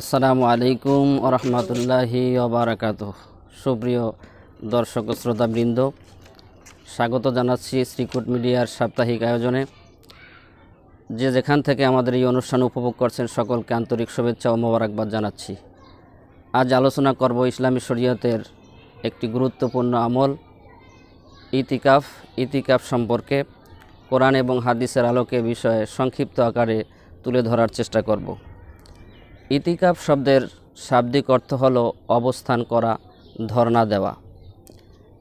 আসসালামু আলাইকুম ওরহমতুল্লাহি ওবরাকাত সুপ্রিয় দর্শক শ্রোতাবৃন্দ স্বাগত জানাচ্ছি শ্রীকুট মিডিয়ার সাপ্তাহিক আয়োজনে যে যেখান থেকে আমাদের এই অনুষ্ঠান উপভোগ করছেন সকলকে আন্তরিক শুভেচ্ছা ও মোবারকবাদ জানাচ্ছি আজ আলোচনা করব ইসলামী শরীয়তের একটি গুরুত্বপূর্ণ আমল ইতিকাফ ইতিকাফ সম্পর্কে কোরআন এবং হাদিসের আলোকে বিষয়ে সংক্ষিপ্ত আকারে তুলে ধরার চেষ্টা করব ইতিকাফ শব্দের শাব্দিক অর্থ হল অবস্থান করা ধর্ণা দেওয়া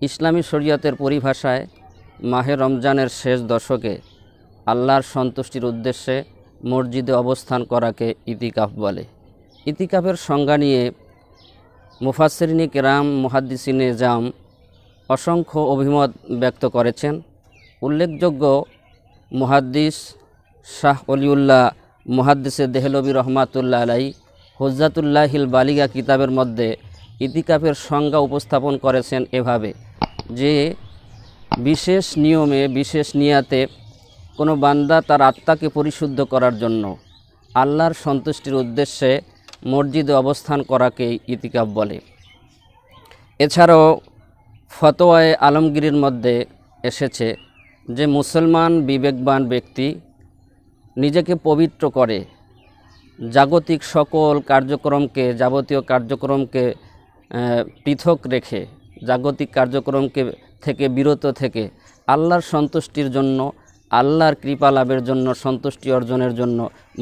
ইসলামী শরীয়তের পরিভাষায় মাহে রমজানের শেষ দশকে আল্লাহর সন্তুষ্টির উদ্দেশ্যে মসজিদে অবস্থান করাকে ইতিকাফ বলে ইতিকাফের সংজ্ঞা নিয়ে মুফাসরিনী কেরাম মুহাদ্দিসিনে জাম অসংখ্য অভিমত ব্যক্ত করেছেন উল্লেখযোগ্য মুহাদ্দিস শাহ অলিউল্লাহ মুহাদ্দিসে দেহলবি রহমাতুল্লা আলাই হিল বালিগা কিতাবের মধ্যে ইতিকাফের সংজ্ঞা উপস্থাপন করেছেন এভাবে যে বিশেষ নিয়মে বিশেষ নিয়াতে কোনো বান্দা তার আত্মাকে পরিশুদ্ধ করার জন্য আল্লাহর সন্তুষ্টির উদ্দেশ্যে মসজিদে অবস্থান করাকে ইতিকাফ বলে এছাড়াও ফতোয়ায় আলমগীরের মধ্যে এসেছে যে মুসলমান বিবেকবান ব্যক্তি নিজেকে পবিত্র করে জাগতিক সকল কার্যক্রমকে যাবতীয় কার্যক্রমকে পৃথক রেখে জাগতিক কার্যক্রমকে থেকে বিরত থেকে আল্লাহর সন্তুষ্টির জন্য আল্লাহর কৃপা লাভের জন্য সন্তুষ্টি অর্জনের জন্য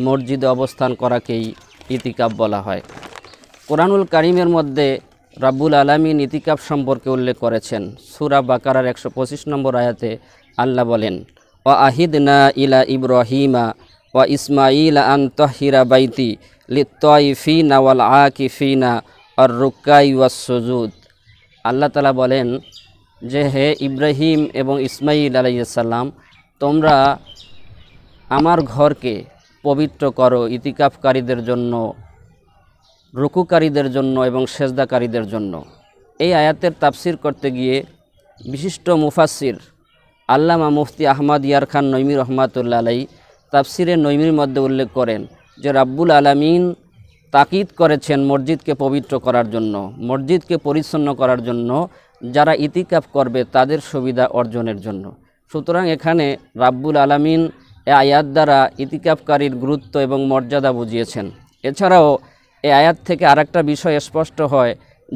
মসজিদে অবস্থান করাকেই ইতিকাপ বলা হয় কোরআনুল কারিমের মধ্যে রাব্বুল আলমিন ইতিকাব সম্পর্কে উল্লেখ করেছেন সুরা বাকারার একশো পঁচিশ নম্বর আয়াতে আল্লাহ বলেন ও আহিদ না ইলা ইব্রাহিমা ওয়া ইসমাইল আন তহিরা বাইতি লিত্তয়ফিনা ওয়াল আকিফিনা আর রুকাই ওয়াস সুজুদ আল্লাহ তালা বলেন যে হে ইব্রাহিম এবং ইসমাইল আলাইসাল্লাম তোমরা আমার ঘরকে পবিত্র করো ইতিকাফকারীদের জন্য রুকুকারীদের জন্য এবং সেজদাকারীদের জন্য এই আয়াতের তাফসির করতে গিয়ে বিশিষ্ট মুফাসির আল্লামা মুফতি আহমদ ইয়ার খান নইমি রহমাতুল্লা আলাই তাফসিরে নৈমির মধ্যে উল্লেখ করেন যে রাব্বুল আলামিন তাকিদ করেছেন মসজিদকে পবিত্র করার জন্য মসজিদকে পরিচ্ছন্ন করার জন্য যারা ইতিকাফ করবে তাদের সুবিধা অর্জনের জন্য সুতরাং এখানে রাব্বুল আলামিন এ আয়াত দ্বারা ইতিকাফকারীর গুরুত্ব এবং মর্যাদা বুঝিয়েছেন এছাড়াও এ আয়াত থেকে আরেকটা বিষয় স্পষ্ট হয়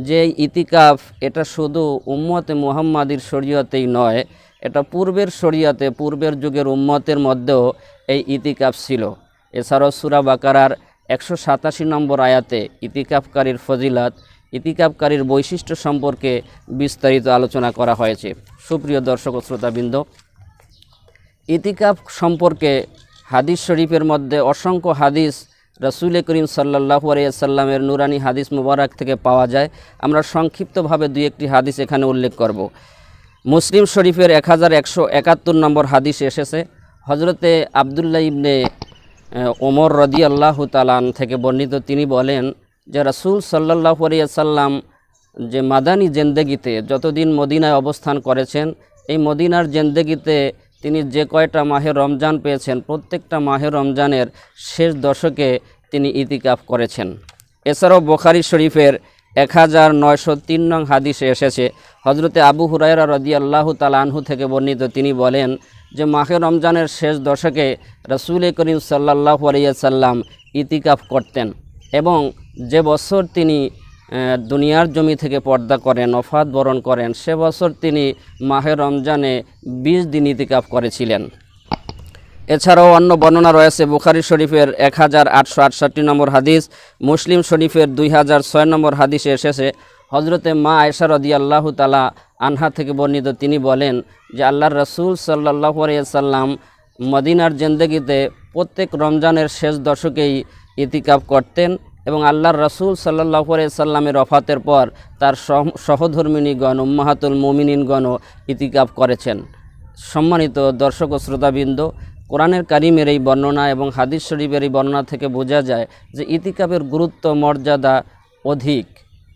যে ইতিকাফ এটা শুধু উম্মতে মুহাম্মাদির শরীয়তেই নয় এটা পূর্বের শরীয়তে পূর্বের যুগের উম্মতের মধ্যেও এই ইতিকাফ ছিল এছাড়াও সুরা বাকারার একশো সাতাশি নম্বর আয়াতে ইতিকাফকারীর ফজিলাত ইতিকাফকারীর বৈশিষ্ট্য সম্পর্কে বিস্তারিত আলোচনা করা হয়েছে সুপ্রিয় দর্শক শ্রোতাবৃন্দ ইতিকাফ সম্পর্কে হাদিস শরীফের মধ্যে অসংখ্য হাদিস রসুল করিম সাল্লাহু আলিয়াল্লামের নুরানি হাদিস মুবারক থেকে পাওয়া যায় আমরা সংক্ষিপ্তভাবে দুই একটি হাদিস এখানে উল্লেখ করব মুসলিম শরীফের এক হাজার একশো একাত্তর নম্বর হাদিস এসেছে হজরতে আবদুল্লা ইবনে ওমর রদি আল্লাহ তালান থেকে বর্ণিত তিনি বলেন যে রাসুল সাল্লাহ সাল্লাম যে মাদানী জেন্দেগিতে যতদিন মদিনায় অবস্থান করেছেন এই মদিনার জেন্দেগিতে তিনি যে কয়টা মাহে রমজান পেয়েছেন প্রত্যেকটা মাহে রমজানের শেষ দশকে তিনি ইতিকাফ করেছেন এছাড়াও বোখারি শরীফের এক হাজার নয়শো তিন নং হাদিসে এসেছে হজরতে আবু হুরায়রা রদি আল্লাহ তালাহু থেকে বর্ণিত তিনি বলেন যে মাহে রমজানের শেষ দশকে রসুল করিম সাল্লাহ আলিয়াল্লাম ইতিকাফ করতেন এবং যে বছর তিনি দুনিয়ার জমি থেকে পর্দা করেন অফাত বরণ করেন সে বছর তিনি মাহে রমজানে বিশ দিন ইতিকাফ করেছিলেন এছাড়াও অন্য বর্ণনা রয়েছে বুখারি শরীফের এক হাজার আটশো আটষট্টি নম্বর হাদিস মুসলিম শরীফের দুই হাজার ছয় নম্বর হাদিসে এসেছে হজরতে মা আয়সা রদি আল্লাহ তালা আনহা থেকে বর্ণিত তিনি বলেন যে আল্লাহর রসুল সাল্লাহ সাল্লাম মদিনার জেন্দেগিতে প্রত্যেক রমজানের শেষ দশকেই ইতিকাপ করতেন এবং আল্লাহর রসুল সাল্লাহ সাল্লামের রফাতের পর তার সহধর্মিনীগণ উম্মাহাতুল মোমিনীগণ ইতিকাপ করেছেন সম্মানিত দর্শক ও শ্রোতাবৃন্দ কোরআনের কারিমের এই বর্ণনা এবং হাদিস শরীফের এই বর্ণনা থেকে বোঝা যায় যে ইতিকাপের গুরুত্ব মর্যাদা অধিক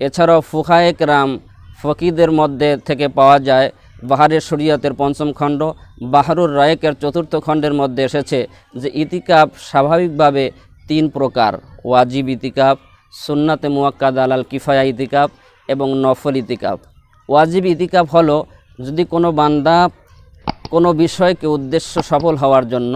এছাড়াও ফুখায়ে রাম ফকিদের মধ্যে থেকে পাওয়া যায় বাহারের শরিয়াতের পঞ্চম খণ্ড বাহারুর রায়কের চতুর্থ খণ্ডের মধ্যে এসেছে যে ইতিকাপ স্বাভাবিকভাবে তিন প্রকার ওয়াজিব ইতিকাপ সুন্নাতে মুয়াক্কা দালাল কিফায়া ইতিকাপ এবং নফল ইতিকাপ ওয়াজিব ইতিকাপ হলো যদি কোনো বান্দা কোনো বিষয়কে উদ্দেশ্য সফল হওয়ার জন্য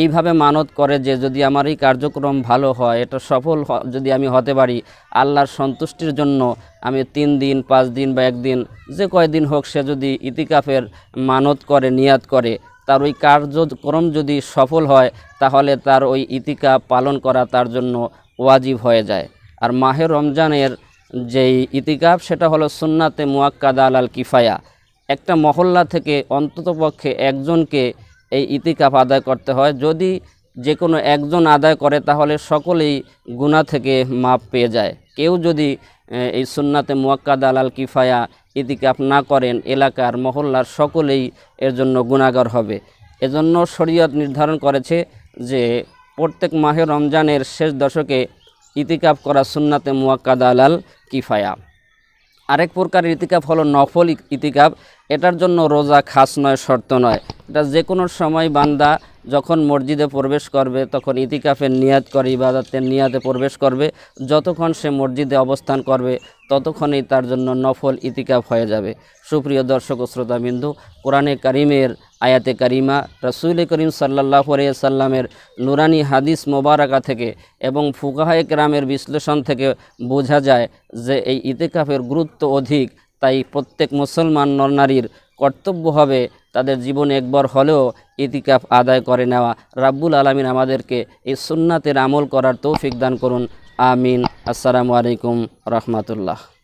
এইভাবে মানত করে যে যদি আমার এই কার্যক্রম ভালো হয় এটা সফল যদি আমি হতে পারি আল্লাহর সন্তুষ্টির জন্য আমি তিন দিন পাঁচ দিন বা একদিন যে কয়দিন হোক সে যদি ইতিকাফের মানত করে নিয়াত করে তার ওই কার্যক্রম যদি সফল হয় তাহলে তার ওই ইতিকা পালন করা তার জন্য ওয়াজিব হয়ে যায় আর মাহে রমজানের যেই ইতিকাফ সেটা হলো সুন্নাতে মুয়াক্কাদা আলাল কিফায়া একটা মহল্লা থেকে অন্ততপক্ষে একজনকে এই ইতিকাফ আদায় করতে হয় যদি যে কোনো একজন আদায় করে তাহলে সকলেই গুণা থেকে মাপ পেয়ে যায় কেউ যদি এই সুন্নাতে মোয়াক্কাদ আলাল কিফায়া ইতিকাফ না করেন এলাকার মহল্লার সকলেই এর জন্য গুণাগর হবে এজন্য শরীয়ত নির্ধারণ করেছে যে প্রত্যেক মাহে রমজানের শেষ দশকে ইতিকাফ করা সুন্নাতে মোয়াক্কাদ আলাল কিফায়া আরেক প্রকার ইতিকাফ হলো নফল ইতিকাফ এটার জন্য রোজা খাস নয় শর্ত নয় এটা যে কোনো সময় বান্দা যখন মসজিদে প্রবেশ করবে তখন ইতিকাফের নিয়াত করে ইবাদতের নিয়াতে প্রবেশ করবে যতক্ষণ সে মসজিদে অবস্থান করবে ততক্ষণেই তার জন্য নফল ইতিকাফ হয়ে যাবে সুপ্রিয় দর্শক ও শ্রোতাবিন্দু কোরআনে করিমের আয়াতে কারিমা রসুল করিম সাল্লাহ সাল্লামের নুরানি হাদিস মোবারকা থেকে এবং ফুকাহায় রামের বিশ্লেষণ থেকে বোঝা যায় যে এই ইতিকাফের গুরুত্ব অধিক তাই প্রত্যেক মুসলমান নরনারীর কর্তব্য হবে তাদের জীবনে একবার হলেও ইতিকাফ আদায় করে নেওয়া রাব্বুল আলমিন আমাদেরকে এই সুন্নাতের আমল করার তৌফিক দান করুন আমিন আসসালামু আলাইকুম রহমতুল্লাহ